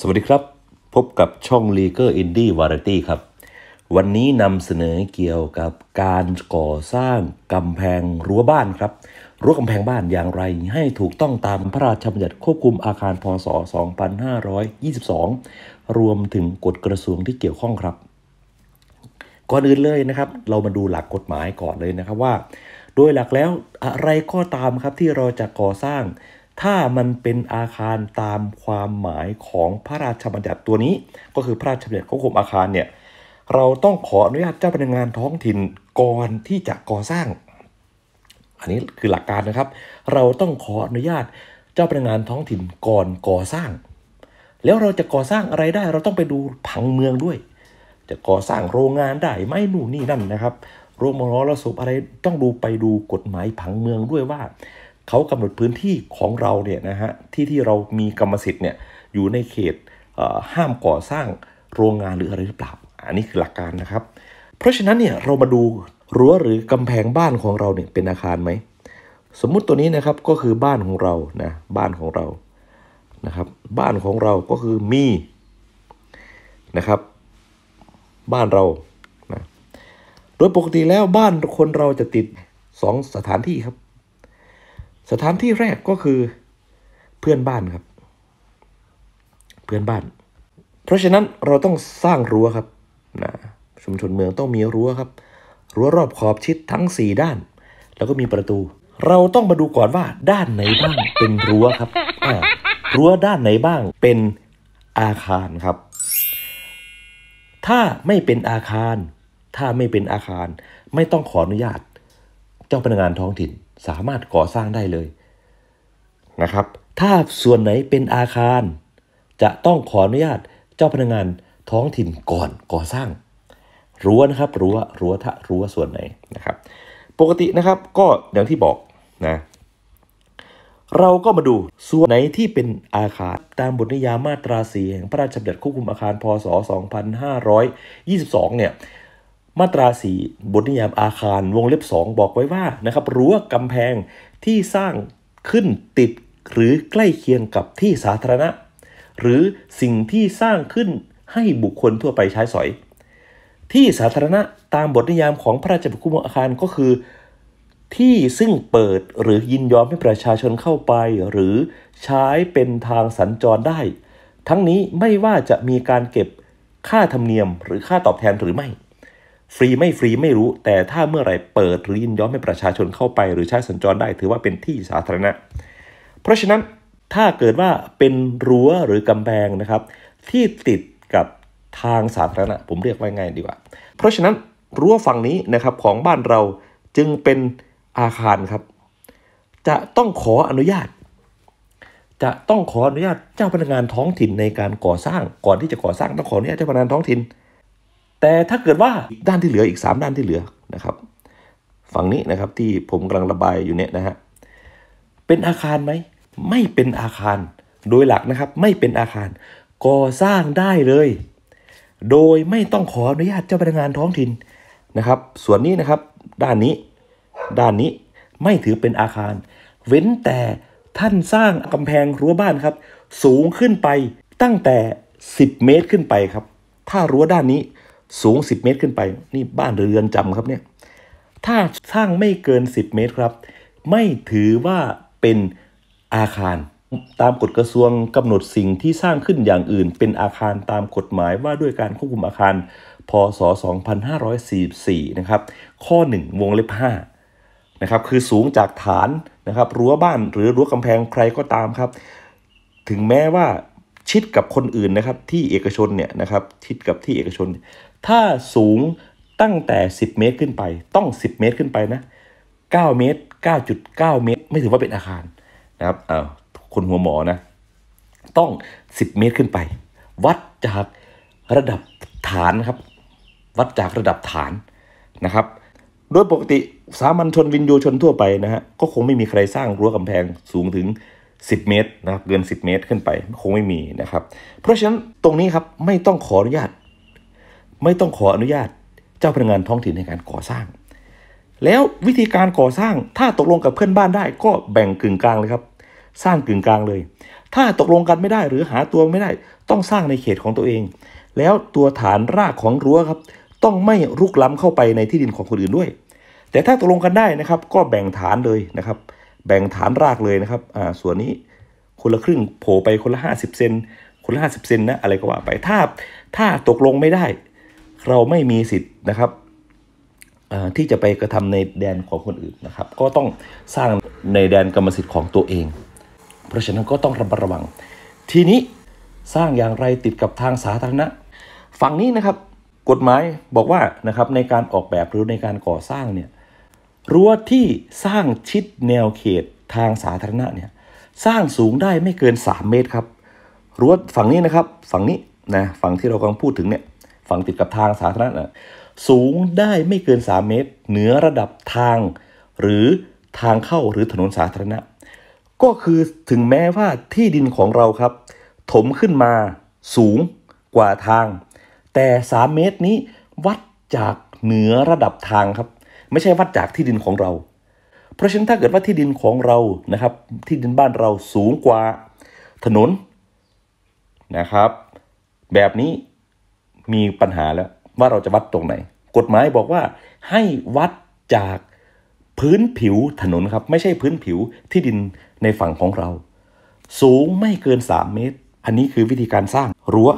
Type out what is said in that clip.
สวัสดีครับ พบกับช่อง l e เกอร์อินดี้วาร์ตี้ครับ วันนี้นำเสนอเกี่ยวกับการก่อสร้างกำแพงรั้วบ้านครับ รั้วกำแพงบ้านอย่างไรให้ถูกต้องตามพระราชบัญญัติควบคุมอาคารพศ 2522 รวมถึงกฎกระทรวงที่เกี่ยวข้องครับ ก่อนอื่นเลยนะครับ เรามาดูหลักกฎหมายก่อนเลยนะครับว่า โดยหลักแล้วอะไรก็ตามครับที่เราจะก่อสร้างถ้ามันเป็นอาคารตามความหมายของพระราชบัญญัติตัวนี้ ก็คือพระราชบัญญัติควบคุมอาคารเนี่ยเราต้องขออนุญาตเจ้าพนักงานท้องถิ่นก่อนที่จะก่อสร้าง อันนี้คือหลักการนะครับ เราต้องขออนุญาตเจ้าพนักงานท้องถิ่นก่อนก่อสร้าง แล้วเราจะก่อสร้างอะไรได้ เราต้องไปดูผังเมืองด้วย จะก่อสร้างโรงงานได้ไหมนู่นนี่นั่นนะครับ โรงมอลสุบอะไรต้องดูไปดูกฎหมายผังเมืองด้วยว่าเขากำหนดพื้นที่ของเราเนี่ยนะฮะที่ที่เรามีกรรมสิทธิ์เนี่ยอยู่ในเขตห้ามก่อสร้างโรงงานหรืออะไรหรือเปล่าอันนี้คือหลักการนะครับ เพราะฉะนั้นเนี่ยเรามาดูรั้วหรือกำแพงบ้านของเราเนี่ยเป็นอาคารไหมสมมุติตัวนี้นะครับก็คือบ้านของเรานะบ้านของเรานะครับ บ้านของเราก็คือมีนะครับ บ้านเรานะโดยปกติแล้วบ้านคนเราจะติด 2 สถานที่ครับสถานที่แรกก็คือเพื่อนบ้านครับ เพื่อนบ้าน เพราะฉะนั้นเราต้องสร้างรั้วครับนะชุมชนเมืองต้องมีรั้วครับรั้วรอบขอบชิดทั้ง 4 ด้าน แล้วก็มีประตู เราต้องมาดูก่อนว่าด้านไหนบ้างเป็นรั้วครับรั้วด้านไหนบ้างเป็นอาคารครับ ถ้าไม่เป็นอาคาร ถ้าไม่เป็นอาคาร ไม่ต้องขออนุญาต เจ้าพนักงานท้องถิ่นสามารถก่อสร้างได้เลยนะครับ ถ้าส่วนไหนเป็นอาคาร จะต้องขออนุญาตเจ้าพนักงานท้องถิ่นก่อนก่อสร้างรั้วนะครับรั้วรั้วทะรั้วส่วนไหนนะครับ ปกตินะครับก็อย่างที่บอกนะเราก็มาดูส่วนไหนที่เป็นอาคารตามบทนิยามมาตราสีแห่งพระราชบัญญัติควบคุมอาคาร พศ 2522 เนี่ยมาตราสีบทนิยามอาคารวงเล็บ 2 บอกไว้ว่านะครับรั้วกำแพงที่สร้างขึ้นติดหรือใกล้เคียงกับที่สาธารณะ หรือสิ่งที่สร้างขึ้นให้บุคคลทั่วไปใช้สอย ที่สาธารณะตามบทนิยามของพระราชบัญญัติอาคารก็คือ ที่ซึ่งเปิดหรือยินยอมให้ประชาชนเข้าไป หรือใช้เป็นทางสัญจรได้ ทั้งนี้ไม่ว่าจะมีการเก็บค่าธรรมเนียม หรือค่าตอบแทนหรือไม่ฟรีไม่ฟรีไม่รู้ แต่ถ้าเมื่อไหร่เปิดหรือยินยอมให้ประชาชนเข้าไป หรือใช้สัญจรได้ถือว่าเป็นที่สาธารณะ เพราะฉะนั้นถ้าเกิดว่าเป็นรั้วหรือกำแพงนะครับที่ติดกับทางสาธารณะ ผมเรียกว่าง่ายดีกว่า เพราะฉะนั้นรั้วฝั่งนี้นะครับของบ้านเราจึงเป็นอาคารครับ จะต้องขออนุญาต จะต้องขออนุญาตเจ้าพนักงานท้องถิ่นในการก่อสร้างก่อนที่จะก่อสร้างต้องขออนุญาตเจ้าพนักงานท้องถิ่นแต่ถ้าเกิดว่าด้านที่เหลืออีก 3 ด้านที่เหลือนะครับ ฝั่งนี้นะครับที่ผมกำลังระบายอยู่เนี่ยนะฮะเป็นอาคารไหม ไม่เป็นอาคารโดยหลักนะครับไม่เป็นอาคารก่อสร้างได้เลย โดยไม่ต้องขออนุญาตเจ้าพนักงานท้องถิ่นนะครับส่วนนี้นะครับด้านนี้ด้านนี้ไม่ถือเป็นอาคาร เว้นแต่ท่านสร้างกำแพงรั้วบ้านครับ สูงขึ้นไปตั้งแต่ 10 เมตรขึ้นไปครับ ถ้ารั้วด้านนี้สูง 10 เมตรขึ้นไป นี่บ้านเรือนจำครับเนี่ยถ้าสร้างไม่เกิน 10 เมตรครับ ไม่ถือว่าเป็นอาคารตามกฎกระทรวงกำหนดสิ่งที่สร้างขึ้นอย่างอื่นเป็นอาคารตามกฎหมายว่าด้วยการควบคุมอาคาร พศ 2544 นะครับ ข้อ1วงเล็บ5นะครับคือสูงจากฐานนะครับรั้วบ้านหรือรั้วกำแพงใครก็ตามครับ ถึงแม้ว่าชิดกับคนอื่นนะครับ ที่เอกชนเนี่ยนะครับชิดกับที่เอกชนถ้าสูงตั้งแต่ 10 เมตรขึ้นไป ต้อง 10 เมตรขึ้นไปนะ9เมตร9.9 เมตร ไม่ถือว่าเป็นอาคารนะครับอ้าวคนหัวหมอนะ ต้อง 10 เมตรขึ้นไป วัดจากระดับฐานครับวัดจากระดับฐานนะครับ โดยปกติสามัญชนวินโยชนทั่วไปนะฮะก็คงไม่มีใครสร้างรั้วกำแพงสูงถึง 10 เมตรนะครับเกิน 10 เมตรขึ้นไป คงไม่มีนะครับ เพราะฉะนั้นตรงนี้ครับไม่ต้องขออนุญาตไม่ต้องขออนุญาตเจ้าพนักงานท้องถิ่นในการก่อสร้าง แล้ววิธีการก่อสร้างถ้าตกลงกับเพื่อนบ้านได้ก็แบ่งกึ่งกลางเลยครับ สร้างกึ่งกลางเลย ถ้าตกลงกันไม่ได้หรือหาตัวไม่ได้ ต้องสร้างในเขตของตัวเอง แล้วตัวฐานรากของรั้วครับต้องไม่รุกล้ำเข้าไปในที่ดินของคนอื่นด้วย แต่ถ้าตกลงกันได้นะครับ ก็แบ่งฐานเลยนะครับ แบ่งฐานรากเลยนะครับอ่าส่วนนี้คนละครึ่งโผล่ไปคนละ 50เซนคนละ50เซนนะอะไรก็ว่าไปถ้าถ้าตกลงไม่ได้เราไม่มีสิทธิ์นะครับที่จะไปกระทำในแดนของคนอื่นนะครับก็ต้องสร้างในแดนกรรมสิทธิ์ของตัวเอง เพราะฉะนั้นก็ต้องระมัดระวังทีนี้สร้างอย่างไรติดกับทางสาธารณะ ฝั่งนี้นะครับกฎหมายบอกว่านะครับในการออกแบบหรือในการก่อสร้างเนี่ยรั้วที่สร้างชิดแนวเขตทางสาธารณะเนี่ยสร้างสูงได้ไม่เกิน 3 เมตรครับรั้วฝั่งนี้นะครับฝั่งนี้นะฝั่งที่เรากำลังพูดถึงเนี่ยฝังติดกับทางสาธารณะสูงได้ไม่เกิน 3 เมตรเหนือระดับทาง หรือทางเข้าหรือถนนสาธารณะ ก็คือถึงแม้ว่าที่ดินของเราครับ ถมขึ้นมาสูงกว่าทาง แต่ 3 เมตรนี้วัดจากเหนือระดับทางครับ ไม่ใช่วัดจากที่ดินของเรา เพราะฉะนั้นถ้าเกิดว่าที่ดินของเรานะครับ ที่ดินบ้านเราสูงกว่าถนนนะครับ แบบนี้มีปัญหาแล้วว่าเราจะวัดตรงไหน กฎหมายบอกว่าให้วัดจากพื้นผิวถนนครับ ไม่ใช่พื้นผิวที่ดินในฝั่งของเรา สูงไม่เกิน 3 เมตร อันนี้คือวิธีการสร้างรั้ว